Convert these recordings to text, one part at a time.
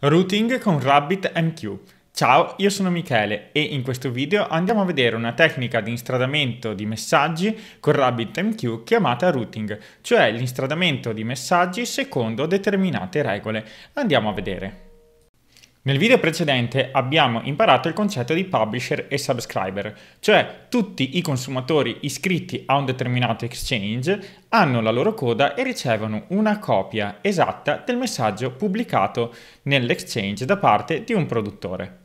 Routing con RabbitMQ. Ciao, io sono Michele e in questo video andiamo a vedere una tecnica di instradamento di messaggi con RabbitMQ chiamata routing, cioè l'instradamento di messaggi secondo determinate regole. Andiamo a vedere. Nel video precedente abbiamo imparato il concetto di publisher e subscriber, cioè tutti i consumatori iscritti a un determinato exchange hanno la loro coda e ricevono una copia esatta del messaggio pubblicato nell'exchange da parte di un produttore.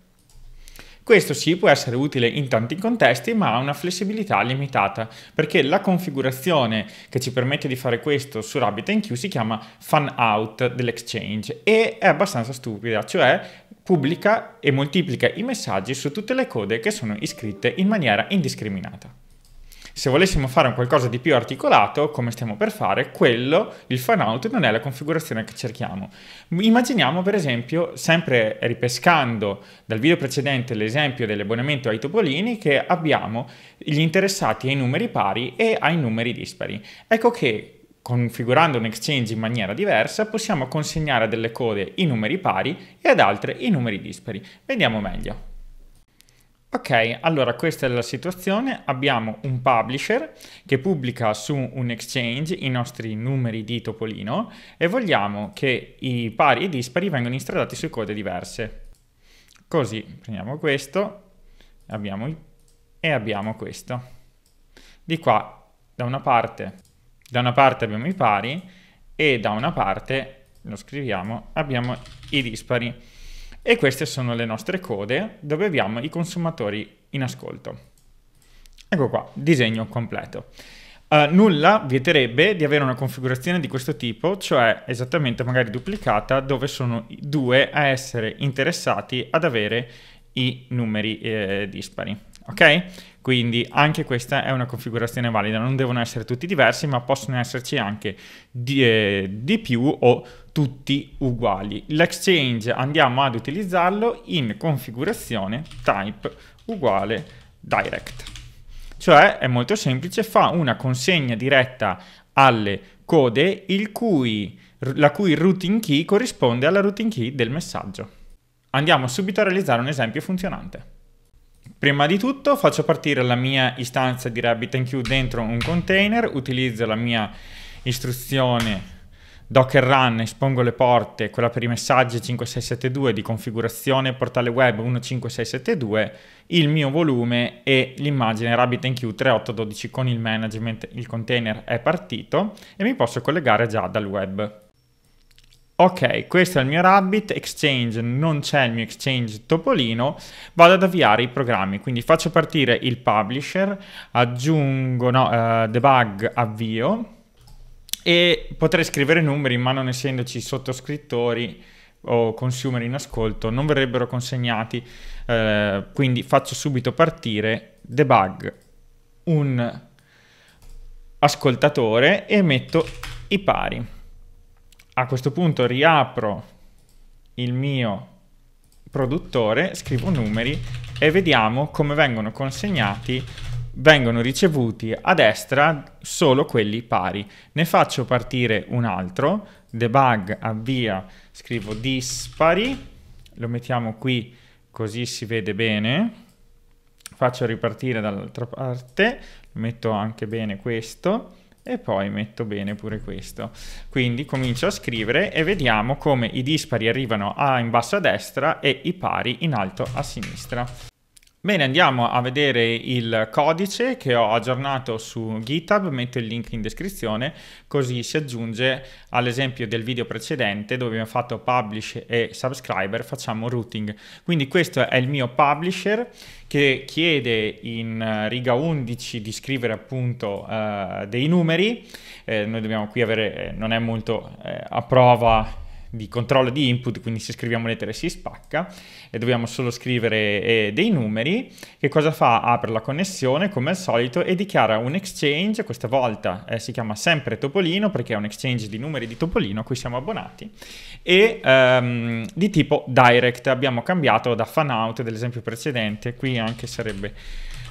Questo sì può essere utile in tanti contesti, ma ha una flessibilità limitata, perché la configurazione che ci permette di fare questo su RabbitMQ si chiama fan out dell'exchange e è abbastanza stupida, cioè pubblica e moltiplica i messaggi su tutte le code che sono iscritte in maniera indiscriminata. Se volessimo fare un qualcosa di più articolato, come stiamo per fare, quello, il fan out, non è la configurazione che cerchiamo. Immaginiamo per esempio, sempre ripescando dal video precedente l'esempio dell'abbonamento ai topolini, che abbiamo gli interessati ai numeri pari e ai numeri dispari. Ecco che configurando un exchange in maniera diversa, possiamo consegnare a delle code i numeri pari e ad altre i numeri dispari. Vediamo meglio. Ok, allora questa è la situazione. Abbiamo un publisher che pubblica su un exchange i nostri numeri di Topolino e vogliamo che i pari e i dispari vengano instradati su code diverse. Così prendiamo questo abbiamo il, e abbiamo questo. Di qua, da una, parte, da una parte abbiamo i pari e da una parte, lo scriviamo, abbiamo i dispari. E queste sono le nostre code dove abbiamo i consumatori in ascolto. Ecco qua, disegno completo. Uh, nulla vieterebbe di avere una configurazione di questo tipo, cioè esattamente magari duplicata, dove sono due a essere interessati ad avere i numeri eh, dispari ok? Quindi anche questa è una configurazione valida, non devono essere tutti diversi, ma possono esserci anche di, eh, di più o tutti uguali. L'exchange andiamo ad utilizzarlo in configurazione type uguale direct. Cioè è molto semplice, fa una consegna diretta alle code cui, la cui routing key corrisponde alla routing key del messaggio. Andiamo subito a realizzare un esempio funzionante. Prima di tutto faccio partire la mia istanza di RabbitMQ dentro un container, utilizzo la mia istruzione docker run, espongo le porte, quella per i messaggi 5672 di configurazione portale web 15672, il mio volume e l'immagine RabbitMQ 3812 con il management, il container è partito e mi posso collegare già dal web ok, questo è il mio Rabbit Exchange, non c'è il mio Exchange Topolino, vado ad avviare i programmi, quindi faccio partire il publisher, aggiungo no, uh, debug avvio e potrei scrivere numeri, ma non essendoci sottoscrittori o consumer in ascolto non verrebbero consegnati, uh, quindi faccio subito partire debug un ascoltatore e metto i pari a questo punto riapro il mio produttore, scrivo numeri e vediamo come vengono consegnati, vengono ricevuti a destra solo quelli pari. Ne faccio partire un altro, debug avvia, scrivo dispari, lo mettiamo qui così si vede bene, faccio ripartire dall'altra parte, metto anche bene questo, e poi metto bene pure questo. Quindi comincio a scrivere e vediamo come i dispari arrivano a in basso a destra e i pari in alto a sinistra. Bene, andiamo a vedere il codice che ho aggiornato su GitHub, metto il link in descrizione, così si aggiunge all'esempio del video precedente dove abbiamo fatto publish e subscriber, facciamo routing. Quindi questo è il mio publisher che chiede in riga 11 di scrivere appunto eh, dei numeri, eh, noi dobbiamo qui avere, eh, non è molto eh, a prova di controllo di input, quindi se scriviamo lettere si spacca e dobbiamo solo scrivere eh, dei numeri, che cosa fa? Apre la connessione come al solito e dichiara un exchange, questa volta eh, si chiama sempre Topolino perché è un exchange di numeri di Topolino a cui siamo abbonati e ehm, di tipo direct, abbiamo cambiato da fanout dell'esempio precedente, qui anche sarebbe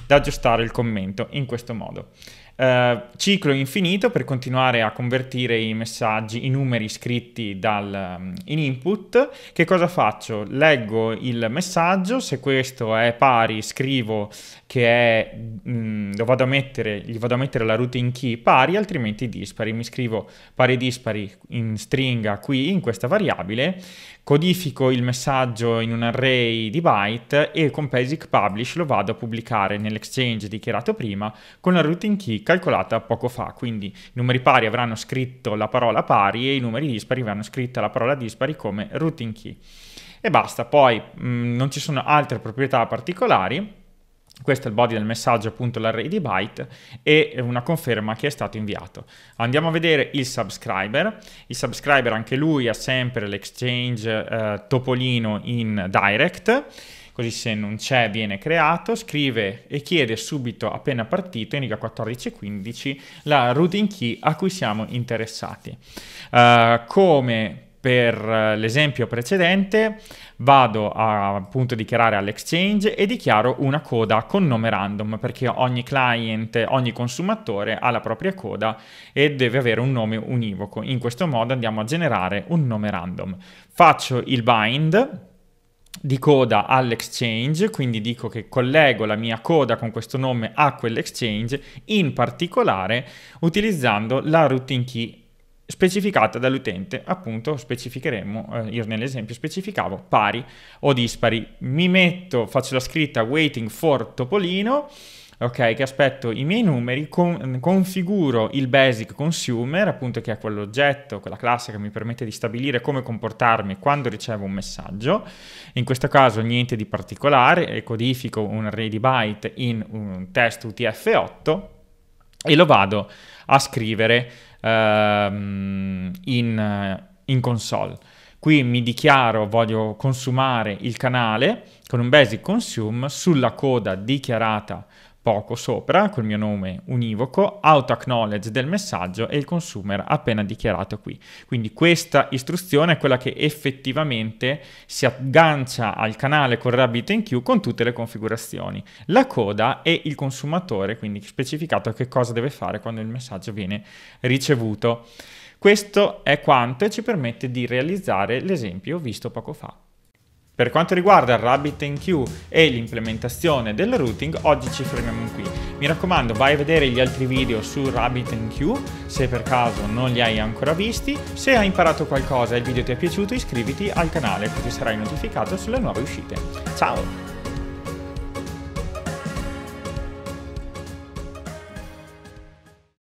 da aggiustare il commento in questo modo. Eh, ciclo infinito per continuare a convertire i messaggi, i numeri scritti dal, mm, in input. Che cosa faccio? Leggo il messaggio, se questo è pari scrivo che è, mh, mm, lo vado a mettere, gli vado a mettere la routine key pari, altrimenti dispari. Mi scrivo pari dispari in stringa qui, in questa variabile, codifico il messaggio in un array di byte e con basic publish lo vado a pubblicare nell'exchange dichiarato prima con la routine key calcolata poco fa, quindi i numeri pari avranno scritto la parola pari e i numeri dispari avranno scritto la parola dispari come routine key. E basta, poi mh, mm, non ci sono altre proprietà particolari, questo è il body del messaggio, appunto l'array di byte e una conferma che è stato inviato. Andiamo a vedere il subscriber. Il subscriber anche lui ha sempre l'exchange eh, topolino in direct così se non c'è viene creato, scrive e chiede subito appena partito in riga 14 e 15 la routing key a cui siamo interessati. Uh, come per l'esempio precedente vado a appunto dichiarare all'exchange e dichiaro una coda con nome random perché ogni client, ogni consumatore ha la propria coda e deve avere un nome univoco. In questo modo andiamo a generare un nome random. Faccio il bind di coda all'exchange, quindi dico che collego la mia coda con questo nome a quell'exchange, in particolare utilizzando la routine key specificata dall'utente, appunto specificheremo, eh, io nell'esempio specificavo pari o dispari. Mi metto, faccio la scritta waiting for Topolino, ok, che aspetto i miei numeri, con, configuro il basic consumer, appunto che è quell'oggetto, quella classe che mi permette di stabilire come comportarmi quando ricevo un messaggio, in questo caso niente di particolare, e eh, codifico un array di byte in un test UTF-8 e lo vado a scrivere ehm, in, in console. Qui mi dichiaro voglio consumare il canale con un basic consume sulla coda dichiarata poco sopra col mio nome univoco, auto acknowledge del messaggio e il consumer appena dichiarato qui. Quindi questa istruzione è quella che effettivamente si aggancia al canale con RabbitMQ con tutte le configurazioni. La coda e il consumatore, quindi specificato che cosa deve fare quando il messaggio viene ricevuto. Questo è quanto e ci permette di realizzare l'esempio visto poco fa. Per quanto riguarda RabbitMQ e l'implementazione del routing, oggi ci fermiamo qui. Mi raccomando, vai a vedere gli altri video su RabbitMQ se per caso non li hai ancora visti. Se hai imparato qualcosa e il video ti è piaciuto, iscriviti al canale così sarai notificato sulle nuove uscite. Ciao!